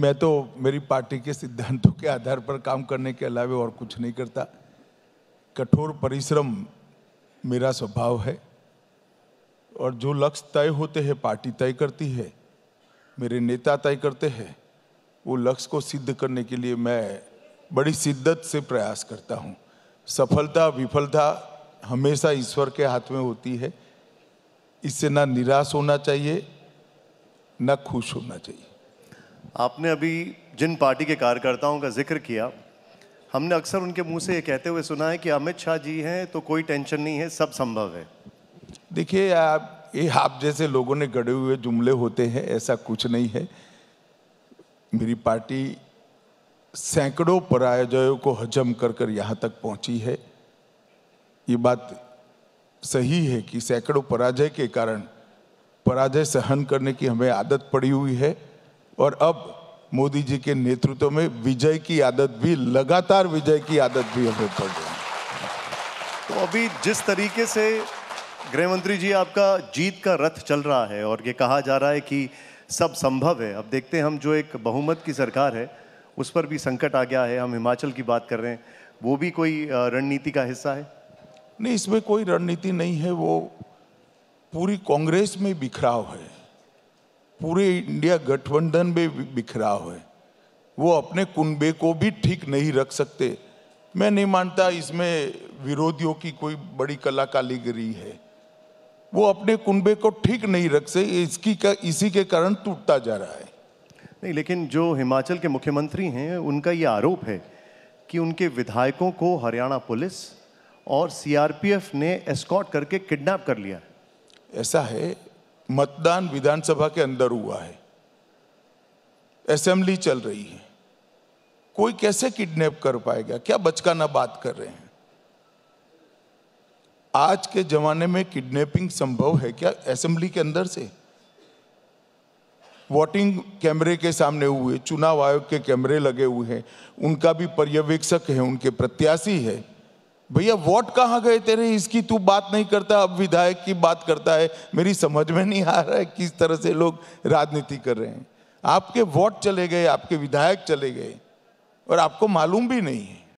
मैं तो मेरी पार्टी के सिद्धांतों के आधार पर काम करने के अलावा और कुछ नहीं करता कठोर परिश्रम मेरा स्वभाव है और जो लक्ष्य तय होते हैं पार्टी तय करती है मेरे नेता तय करते हैं वो लक्ष्य को सिद्ध करने के लिए मैं बड़ी शिद्दत से प्रयास करता हूँ सफलता विफलता हमेशा ईश्वर के हाथ में होती है इससे ना निराश होना चाहिए ना खुश होना चाहिए आपने अभी जिन पार्टी के कार्यकर्ताओं का जिक्र किया हमने अक्सर उनके मुंह से ये कहते हुए सुना है कि अमित शाह जी हैं तो कोई टेंशन नहीं है सब संभव है देखिए आप ये आप जैसे लोगों ने गड़े हुए जुमले होते हैं ऐसा कुछ नहीं है मेरी पार्टी सैकड़ों पराजयों को हजम कर कर यहाँ तक पहुँची है ये बात सही है कि सैकड़ों पराजय के कारण पराजय सहन करने की हमें आदत पड़ी हुई है और अब मोदी जी के नेतृत्व में विजय की आदत भी लगातार विजय की आदत भी हमें पड़ रही तो अभी जिस तरीके से गृहमंत्री जी आपका जीत का रथ चल रहा है और ये कहा जा रहा है कि सब संभव है अब देखते हैं हम जो एक बहुमत की सरकार है उस पर भी संकट आ गया है हम हिमाचल की बात कर रहे हैं वो भी कोई रणनीति का हिस्सा है नहीं इसमें कोई रणनीति नहीं है वो पूरी कांग्रेस में बिखराव है पूरे इंडिया गठबंधन में बिखरा है वो अपने कुंबे को भी ठीक नहीं रख सकते मैं नहीं मानता इसमें विरोधियों की कोई बड़ी कला कालीगरी है वो अपने कुंबे को ठीक नहीं रख से इसकी का, इसी के कारण टूटता जा रहा है नहीं लेकिन जो हिमाचल के मुख्यमंत्री हैं उनका ये आरोप है कि उनके विधायकों को हरियाणा पुलिस और सीआरपीएफ ने एस्कॉट करके किडनैप कर लिया ऐसा है मतदान विधानसभा के अंदर हुआ है असेंबली चल रही है कोई कैसे किडनैप कर पाएगा क्या बचकाना बात कर रहे हैं आज के जमाने में किडनैपिंग संभव है क्या असेंबली के अंदर से वोटिंग कैमरे के सामने हुए चुनाव आयोग के कैमरे लगे हुए हैं उनका भी पर्यवेक्षक है उनके प्रत्याशी है भैया वोट कहाँ गए तेरे इसकी तू बात नहीं करता अब विधायक की बात करता है मेरी समझ में नहीं आ रहा है किस तरह से लोग राजनीति कर रहे हैं आपके वोट चले गए आपके विधायक चले गए और आपको मालूम भी नहीं है